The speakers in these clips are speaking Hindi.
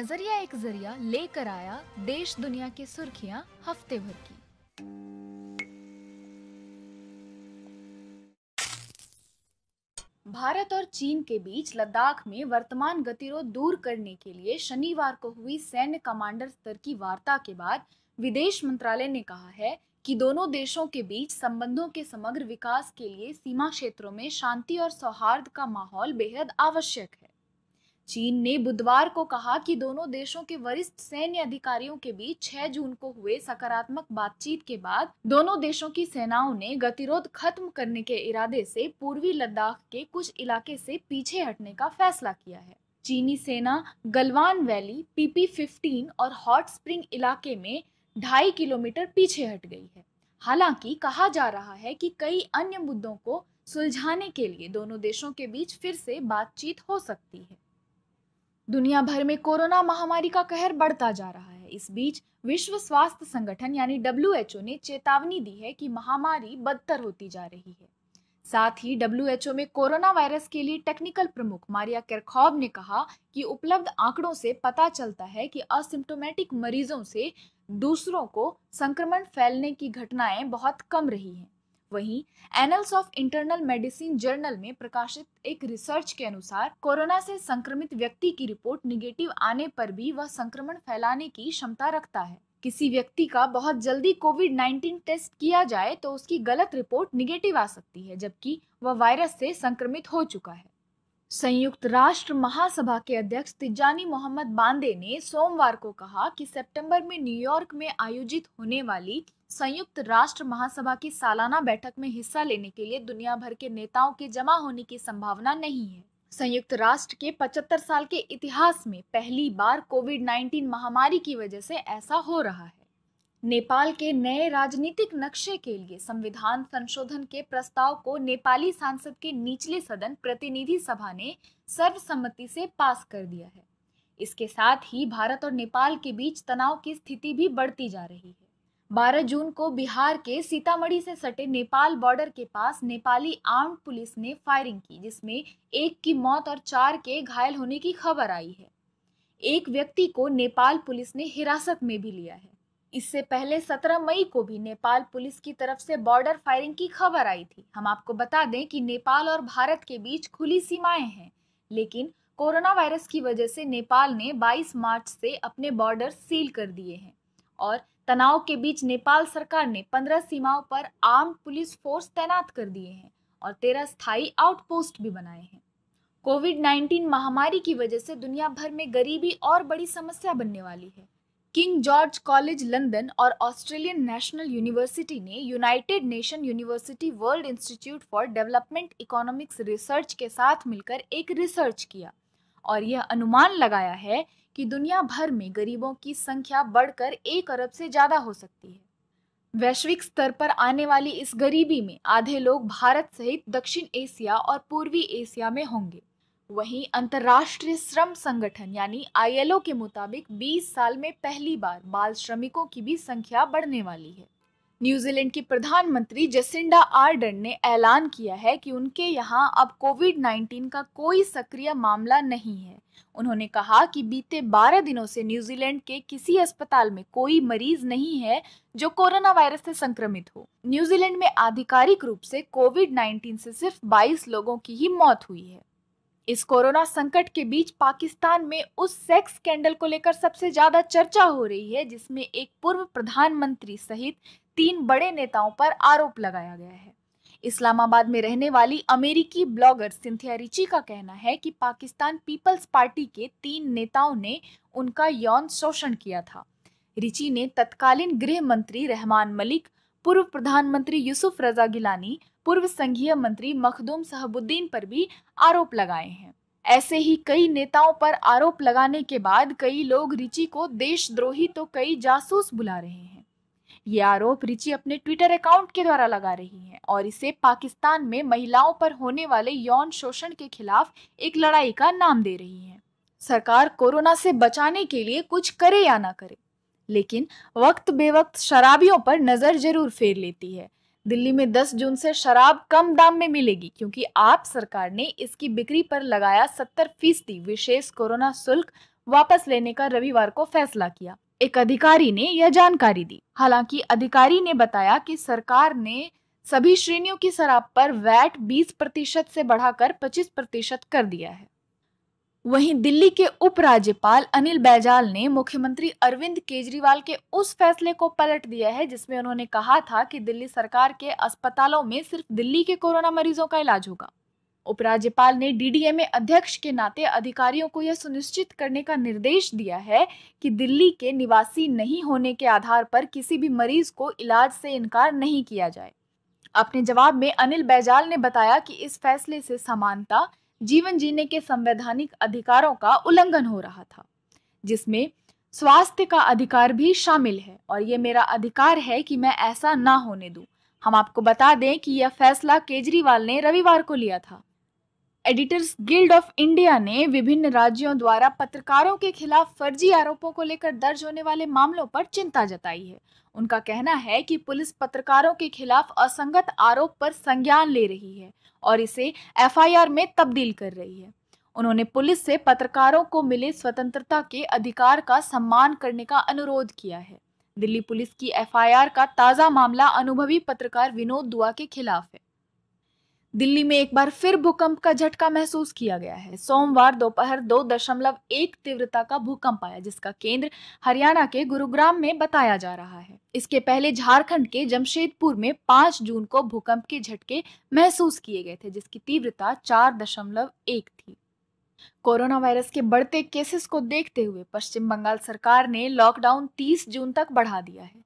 नजरिया एक जरिया लेकर आया देश दुनिया की सुर्खियां हफ्ते भर की भारत और चीन के बीच लद्दाख में वर्तमान गतिरोध दूर करने के लिए शनिवार को हुई सैन्य कमांडर स्तर की वार्ता के बाद विदेश मंत्रालय ने कहा है कि दोनों देशों के बीच संबंधों के समग्र विकास के लिए सीमा क्षेत्रों में शांति और सौहार्द का माहौल बेहद आवश्यक है चीन ने बुधवार को कहा कि दोनों देशों के वरिष्ठ सैन्य अधिकारियों के बीच 6 जून को हुए सकारात्मक बातचीत के बाद दोनों देशों की सेनाओं ने गतिरोध खत्म करने के इरादे से पूर्वी लद्दाख के कुछ इलाके से पीछे हटने का फैसला किया है चीनी सेना गलवान वैली पीपी 15 और हॉट स्प्रिंग इलाके में ढाई किलोमीटर पीछे हट गई है हालांकि कहा जा रहा है कि कई अन्य मुद्दों को सुलझाने के लिए दोनों देशों के बीच फिर से बातचीत हो सकती है दुनिया भर में कोरोना महामारी का कहर बढ़ता जा रहा है इस बीच विश्व स्वास्थ्य संगठन यानी डब्ल्यू ने चेतावनी दी है कि महामारी बदतर होती जा रही है साथ ही डब्ल्यू में कोरोना वायरस के लिए टेक्निकल प्रमुख मारिया केरखॉब ने कहा कि उपलब्ध आंकड़ों से पता चलता है कि असिम्टोमेटिक मरीजों से दूसरों को संक्रमण फैलने की घटनाएं बहुत कम रही हैं वहीं Annals of Internal Medicine journal में प्रकाशित एक रिसर्च के अनुसार कोरोना से संक्रमित व्यक्ति की रिपोर्ट निगेटिव आने पर भी वह संक्रमण फैलाने की क्षमता रखता है किसी व्यक्ति का बहुत जल्दी कोविड 19 टेस्ट किया जाए तो उसकी गलत रिपोर्ट निगेटिव आ सकती है जबकि वह वायरस से संक्रमित हो चुका है संयुक्त राष्ट्र महासभा के अध्यक्ष तिजानी मोहम्मद बांदे ने सोमवार को कहा कि सितंबर में न्यूयॉर्क में आयोजित होने वाली संयुक्त राष्ट्र महासभा की सालाना बैठक में हिस्सा लेने के लिए दुनिया भर के नेताओं के जमा होने की संभावना नहीं है संयुक्त राष्ट्र के 75 साल के इतिहास में पहली बार कोविड 19 महामारी की वजह से ऐसा हो रहा है नेपाल के नए राजनीतिक नक्शे के लिए संविधान संशोधन के प्रस्ताव को नेपाली सांसद के निचले सदन प्रतिनिधि सभा ने सर्वसम्मति से पास कर दिया है इसके साथ ही भारत और नेपाल के बीच तनाव की स्थिति भी बढ़ती जा रही है 12 जून को बिहार के सीतामढ़ी से सटे नेपाल बॉर्डर के पास नेपाली आर्म पुलिस ने फायरिंग की जिसमें एक की मौत और चार के घायल होने की खबर आई है एक व्यक्ति को नेपाल पुलिस ने हिरासत में भी लिया है इससे पहले 17 मई को भी नेपाल पुलिस की तरफ से बॉर्डर फायरिंग की खबर आई थी हम आपको बता दें कि नेपाल और भारत के बीच खुली सीमाएं हैं लेकिन कोरोना वायरस की वजह से नेपाल ने 22 मार्च से अपने बॉर्डर सील कर दिए हैं और तनाव के बीच नेपाल सरकार ने पंद्रह सीमाओं पर आर्म पुलिस फोर्स तैनात कर दिए हैं और तेरह स्थायी आउटपोस्ट भी बनाए हैं कोविड 19 महामारी की वजह से दुनिया भर में गरीबी और बड़ी समस्या बनने वाली है किंग जॉर्ज कॉलेज लंदन और ऑस्ट्रेलियन नेशनल यूनिवर्सिटी ने United Nation University World Institute for Development Economics Research के साथ मिलकर एक रिसर्च किया और यह अनुमान लगाया है कि दुनिया भर में गरीबों की संख्या बढ़कर एक अरब से ज़्यादा हो सकती है वैश्विक स्तर पर आने वाली इस गरीबी में आधे लोग भारत सहित दक्षिण एशिया और पूर्वी एशिया में होंगे वहीं अंतर्राष्ट्रीय श्रम संगठन यानी आईएलओ के मुताबिक 20 साल में पहली बार बाल श्रमिकों की भी संख्या बढ़ने वाली है न्यूजीलैंड की प्रधानमंत्री जेसिंडा आर्डन ने ऐलान किया है कि उनके यहाँ अब कोविड 19 का कोई सक्रिय मामला नहीं है उन्होंने कहा कि बीते 12 दिनों से न्यूजीलैंड के किसी अस्पताल में कोई मरीज नहीं है जो कोरोना वायरस से संक्रमित हो न्यूजीलैंड में आधिकारिक रूप से कोविड 19 से सिर्फ 22 लोगों की ही मौत हुई है इस कोरोना संकट के बीच पाकिस्तान में उस सेक्स स्कैंडल को लेकर सबसे ज्यादा चर्चा हो रही है जिसमें एक पूर्व प्रधानमंत्री सहित तीन बड़े नेताओं पर आरोप लगाया गया है इस्लामाबाद में रहने वाली अमेरिकी ब्लॉगर सिंथिया रिची का कहना है कि पाकिस्तान पीपल्स पार्टी के तीन नेताओं ने उनका यौन शोषण किया था रिची ने तत्कालीन गृह मंत्री रहमान मलिक पूर्व प्रधानमंत्री यूसुफ रजा गिलानी पूर्व संघीय मंत्री मखदूम सहबुद्दीन पर भी आरोप लगाए हैं ऐसे ही कई नेताओं पर आरोप लगाने के बाद कई लोग रिची को देशद्रोही तो कई जासूस बुला रहे हैं ये आरोप रिचि अपने ट्विटर अकाउंट के द्वारा लगा रही हैं और इसे पाकिस्तान में महिलाओं पर होने वाले यौन शोषण के खिलाफ एक लड़ाई का नाम दे रही हैं सरकार कोरोना से बचाने के लिए कुछ करे या ना करे लेकिन वक्त बेवक्त शराबियों पर नज़र जरूर फेर लेती है दिल्ली में 10 जून से शराब कम दाम में मिलेगी क्योंकि आप सरकार ने इसकी बिक्री पर लगाया 70 फीसदी विशेष कोरोना शुल्क वापस लेने का रविवार को फैसला किया एक अधिकारी ने यह जानकारी दी हालांकि अधिकारी ने बताया कि सरकार ने सभी श्रेणियों की शराब पर वैट 20 प्रतिशत से बढ़ाकर 25 प्रतिशत कर दिया है वहीं दिल्ली के उपराज्यपाल अनिल बैजाल ने मुख्यमंत्री अरविंद केजरीवाल के उस फैसले को पलट दिया है जिसमें उन्होंने कहा था कि दिल्ली सरकार के अस्पतालों में सिर्फ दिल्ली के कोरोना मरीजों का इलाज होगा उपराज्यपाल ने डीडीएमए अध्यक्ष के नाते अधिकारियों को यह सुनिश्चित करने का निर्देश दिया है कि दिल्ली के निवासी नहीं होने के आधार पर किसी भी मरीज को इलाज से इनकार नहीं किया जाए अपने जवाब में अनिल बैजाल ने बताया कि इस फैसले से समानता जीवन जीने के संवैधानिक अधिकारों का उल्लंघन हो रहा था जिसमें स्वास्थ्य का अधिकार भी शामिल है और ये मेरा अधिकार है कि मैं ऐसा ना होने दूं हम आपको बता दें कि यह फैसला केजरीवाल ने रविवार को लिया था एडिटर्स गिल्ड ऑफ इंडिया ने विभिन्न राज्यों द्वारा पत्रकारों के खिलाफ फर्जी आरोपों को लेकर दर्ज होने वाले मामलों पर चिंता जताई है उनका कहना है कि पुलिस पत्रकारों के खिलाफ असंगत आरोप पर संज्ञान ले रही है और इसे एफआईआर में तब्दील कर रही है उन्होंने पुलिस से पत्रकारों को मिले स्वतंत्रता के अधिकार का सम्मान करने का अनुरोध किया है दिल्ली पुलिस की एफआईआर का ताज़ा मामला अनुभवी पत्रकार विनोद दुआ के खिलाफ है दिल्ली में एक बार फिर भूकंप का झटका महसूस किया गया है सोमवार दोपहर दो दशमलव एक तीव्रता का भूकंप आया जिसका केंद्र हरियाणा के गुरुग्राम में बताया जा रहा है इसके पहले झारखंड के जमशेदपुर में 5 जून को भूकंप के झटके महसूस किए गए थे जिसकी तीव्रता चार दशमलव एक थी कोरोना वायरस के बढ़ते केसेस को देखते हुए पश्चिम बंगाल सरकार ने लॉकडाउन 30 जून तक बढ़ा दिया है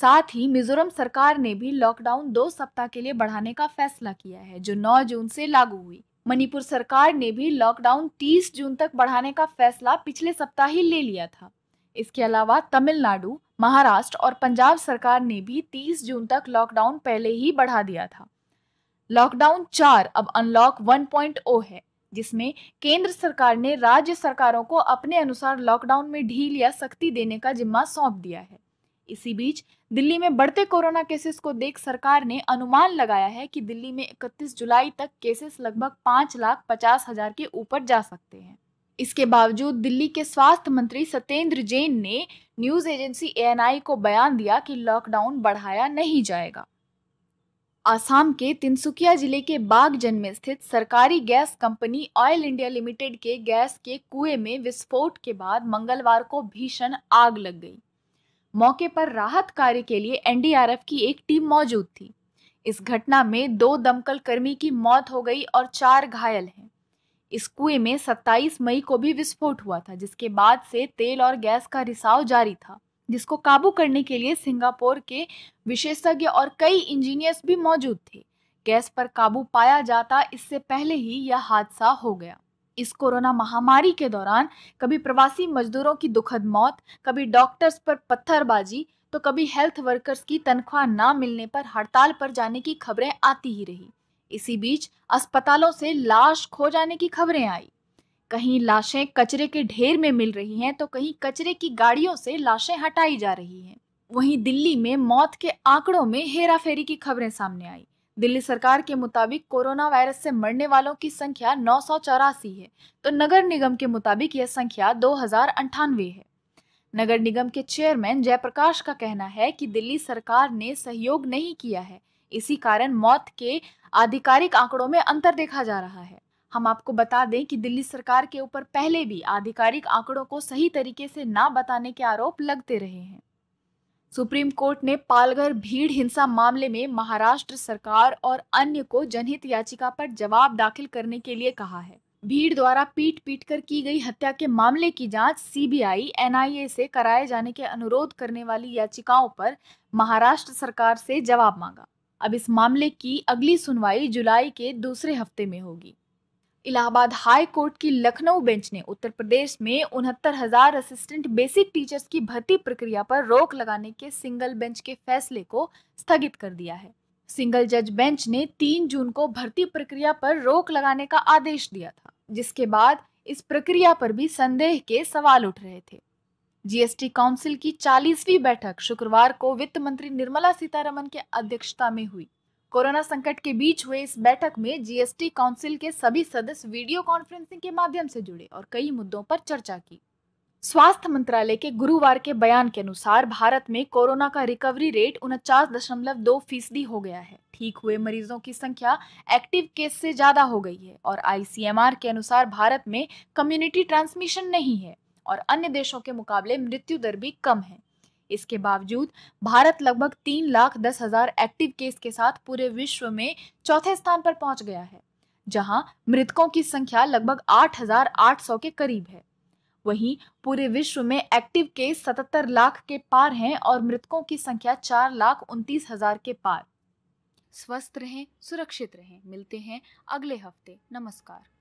साथ ही मिजोरम सरकार ने भी लॉकडाउन दो सप्ताह के लिए बढ़ाने का फैसला किया है जो 9 जून से लागू हुई मणिपुर सरकार ने भी लॉकडाउन 30 जून तक बढ़ाने का फैसला पिछले सप्ताह ही ले लिया था इसके अलावा तमिलनाडु महाराष्ट्र और पंजाब सरकार ने भी 30 जून तक लॉकडाउन पहले ही बढ़ा दिया था लॉकडाउन चार अब अनलॉक 1.0 है जिसमें केंद्र सरकार ने राज्य सरकारों को अपने अनुसार लॉकडाउन में ढील या सख्ती देने का जिम्मा सौंप दिया है इसी बीच दिल्ली में बढ़ते कोरोना केसेस को देख सरकार ने अनुमान लगाया है कि दिल्ली में 31 जुलाई तक केसेस लगभग पाँच लाख पचास हजार के ऊपर जा सकते हैं इसके बावजूद दिल्ली के स्वास्थ्य मंत्री सत्येंद्र जैन ने न्यूज एजेंसी ए को बयान दिया कि लॉकडाउन बढ़ाया नहीं जाएगा आसाम के तिनसुकिया जिले के बागजन में स्थित सरकारी gas company oil India limited के गैस के कुएं में विस्फोट के बाद मंगलवार को भीषण आग लग गई मौके पर राहत कार्य के लिए एनडीआरएफ की एक टीम मौजूद थी इस घटना में दो दमकल कर्मी की मौत हो गई और चार घायल हैं इस कुएं में 27 मई को भी विस्फोट हुआ था जिसके बाद से तेल और गैस का रिसाव जारी था जिसको काबू करने के लिए सिंगापुर के विशेषज्ञ और कई इंजीनियर्स भी मौजूद थे गैस पर काबू पाया जाता इससे पहले ही यह हादसा हो गया इस कोरोना महामारी के दौरान कभी प्रवासी मजदूरों की दुखद मौत कभी डॉक्टर्स पर पत्थरबाजी तो कभी हेल्थ वर्कर्स की तनख्वाह न मिलने पर हड़ताल पर जाने की खबरें आती ही रही इसी बीच अस्पतालों से लाश खो जाने की खबरें आई कहीं लाशें कचरे के ढेर में मिल रही हैं तो कहीं कचरे की गाड़ियों से लाशें हटाई जा रही हैं वहीं दिल्ली में मौत के आंकड़ों में हेराफेरी की खबरें सामने आई दिल्ली सरकार के मुताबिक कोरोना वायरस से मरने वालों की संख्या नौ है तो नगर निगम के मुताबिक यह संख्या दो है नगर निगम के चेयरमैन जयप्रकाश का कहना है कि दिल्ली सरकार ने सहयोग नहीं किया है इसी कारण मौत के आधिकारिक आंकड़ों में अंतर देखा जा रहा है हम आपको बता दें कि दिल्ली सरकार के ऊपर पहले भी आधिकारिक आंकड़ों को सही तरीके से ना बताने के आरोप लगते रहे हैं सुप्रीम कोर्ट ने पालघर भीड़ हिंसा मामले में महाराष्ट्र सरकार और अन्य को जनहित याचिका पर जवाब दाखिल करने के लिए कहा है भीड़ द्वारा पीट पीट कर की गई हत्या के मामले की जांच सीबीआई एनआईए से कराए जाने के अनुरोध करने वाली याचिकाओं पर महाराष्ट्र सरकार से जवाब मांगा अब इस मामले की अगली सुनवाई जुलाई के दूसरे हफ्ते में होगी इलाहाबाद हाई कोर्ट की लखनऊ बेंच ने उत्तर प्रदेश में उनहत्तर हजार असिस्टेंट बेसिक टीचर्स की भर्ती प्रक्रिया पर रोक लगाने के सिंगल बेंच के फैसले को स्थगित कर दिया है सिंगल जज बेंच ने 3 जून को भर्ती प्रक्रिया पर रोक लगाने का आदेश दिया था जिसके बाद इस प्रक्रिया पर भी संदेह के सवाल उठ रहे थे जीएसटी काउंसिल की चालीसवीं बैठक शुक्रवार को वित्त मंत्री निर्मला सीतारमन के अध्यक्षता में हुई कोरोना संकट के बीच हुए इस बैठक में जीएसटी काउंसिल के सभी सदस्य वीडियो कॉन्फ्रेंसिंग के माध्यम से जुड़े और कई मुद्दों पर चर्चा की स्वास्थ्य मंत्रालय के गुरुवार के बयान के अनुसार भारत में कोरोना का रिकवरी रेट उनचास दशमलव दो फीसदी हो गया है ठीक हुए मरीजों की संख्या एक्टिव केस से ज्यादा हो गई है और आईसीएमआर के अनुसार भारत में कम्युनिटी ट्रांसमिशन नहीं है और अन्य देशों के मुकाबले मृत्यु दर भी कम है इसके बावजूद भारत लगभग तीन लाख दस हजार एक्टिव केस के साथ पूरे विश्व में चौथे स्थान पर पहुंच गया है जहां मृतकों की संख्या लगभग 8,800 के करीब है वहीं पूरे विश्व में एक्टिव केस 77 लाख के पार हैं और मृतकों की संख्या चार लाख उनतीस हजार के पार स्वस्थ रहें सुरक्षित रहें मिलते हैं अगले हफ्ते नमस्कार